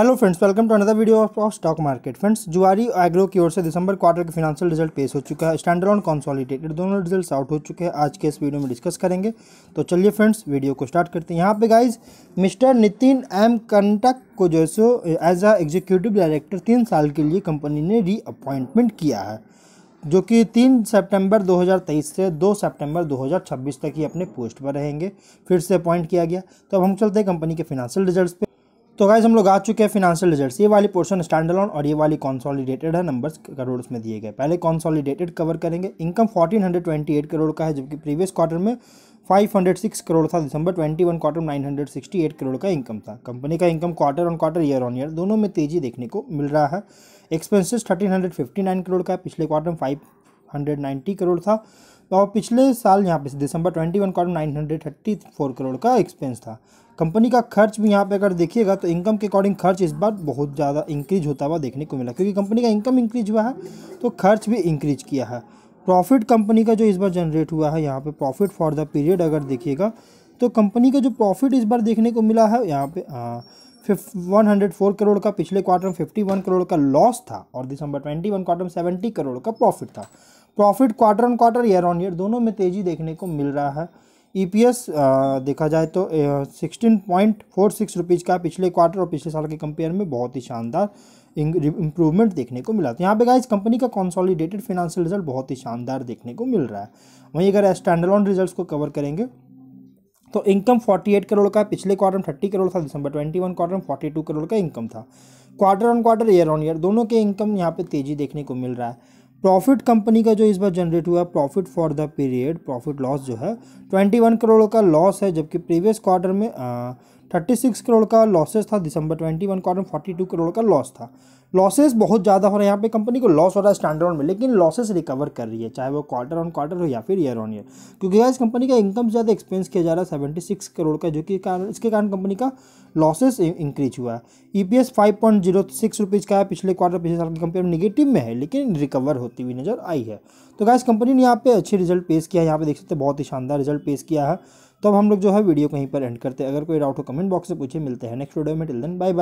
hello friends welcome to another video of stock market friends Zuari agro की ओर से दिसंबर क्वार्टर के फिनाशियल रिजल्ट पेश हो चुका है स्टैंडर्ड ऑन कॉन्सॉलिटेटेड दोनों रिजल्ट्स आउट हो चुके हैं आज के इस वीडियो में डिस्कस करेंगे तो चलिए फ्रेंड्स वीडियो को स्टार्ट करते हैं यहाँ पे guys mister Nitin M Kantak को जो so as a executive director तीन साल के लिए कंपनी ने रीअपॉइंटमेंट किया है जो कि तीन सितंबर 2023 से दो सितंबर 2026 तक ही अपने पोस्ट पर रहेंगे फिर से अपॉइंट किया गया तो अब हम चलते हैं कंपनी के फिनेंशियल रिजल्ट्स पे तो गाइज हम लोग आ चुके हैं फिनेंशियल रिजल्ट्स ये वाली पोर्शन स्टैंड अलोन और ये वाली कॉन्सॉलिडेटेड है नंबर्स करोड़ में दिए गए पहले कॉन्सॉलिडेटेड कवर करेंगे इनकम 1428 करोड़ का है जबकि प्रीवियस क्वार्टर में 506 करोड़ था दिसंबर 21 क्वार्टर में 968 करोड़ का इनकम था कंपनी का income quarter on quarter year on year दोनों में तेजी देखने को मिल रहा है फिफ्टी नाइन करोड़ का है पिछले क्वार्टर में फाइव हंड्रेड करोड़ था और तो पिछले साल यहाँ पे दिसंबर twenty one crore nine hundred thirty four crore का एक्सपेंस था कंपनी का खर्च भी यहाँ पे अगर देखिएगा तो इनकम के अकॉर्डिंग खर्च इस बार बहुत ज़्यादा इंक्रीज होता हुआ देखने को मिला क्योंकि कंपनी का इनकम इंक्रीज हुआ है तो खर्च भी इंक्रीज किया है प्रॉफिट कंपनी का जो इस बार जनरेट हुआ है यहाँ पे प्रॉफिट फॉर द पीरियड अगर देखिएगा तो कंपनी का जो प्रॉफिट इस बार देखने को मिला है यहाँ पे हाँ फिफ वन हंड्रेड फोर करोड़ का पिछले क्वार्टर में फिफ्टी वन करोड़ का लॉस था और दिसंबर ट्वेंटी वन क्वार्टर में सेवेंटी करोड़ का प्रॉफिट था profit quarter on quarter year on year दोनों में तेज़ी देखने को मिल रहा है ई e देखा जाए तो sixteen point four six rupees का पिछले क्वार्टर और पिछले साल के कंपेयर में बहुत ही शानदार इंप्रूवमेंट देखने को मिला था तो यहाँ पे गाइस कंपनी का कॉन्सॉलिडेटेड फाइनेंशियल रिजल्ट बहुत ही शानदार देखने को मिल रहा है वहीं अगर स्टैंडलॉन रिजल्ट्स को कवर करेंगे तो इनकम 48 करोड़ का पिछले क्वार्टर में 30 करोड़ था दिसंबर 21 क्वार्टर में 42 करोड़ का इनकम था quarter on quarter year on year दोनों के इनकम यहाँ पे तेज़ी देखने को मिल रहा है प्रॉफिट कंपनी का जो इस बार जनरेट हुआ profit for the period profit loss जो है ट्वेंटी वन करोड़ का लॉस है जबकि प्रीवियस क्वार्टर में 36 करोड़ का लॉसेस था दिसंबर 21 क्वार्टर फोर्टी टू करोड़ का लॉस था लॉसेस बहुत ज़्यादा हो रहा है यहाँ पे कंपनी को लॉस हो रहा है स्टैंडर्ड में लेकिन लॉसेस रिकवर कर रही है चाहे वो क्वार्टर ऑन क्वार्टर हो या फिर ईयर ऑन ईयर क्योंकि इस कंपनी का इनकम ज़्यादा एक्सपेंस किया जा रहा है सेवेंटी सिक्स करोड़ का जो कि कारण इसके कारण कंपनी का लॉसेस इंक्रीज हुआ है E P S five point zero six rupees का है पिछले क्वार्टर पिछले साल की कंपनी निगेटिव में है लेकिन रिकवर होती हुई नजर आई है तो इस कंपनी ने यहाँ पे अच्छे रिजल्ट पेश किया है यहाँ पे देख सकते हैं बहुत ही शानदार रिजल्ट पेश किया है तो अब हम लोग जो है वीडियो कहीं पर एंड करते हैं अगर कोई डाउट हो कमेंट बॉक्स से पूछे मिलते हैं नेक्स्ट वीडियो में टिल देन बाय बाय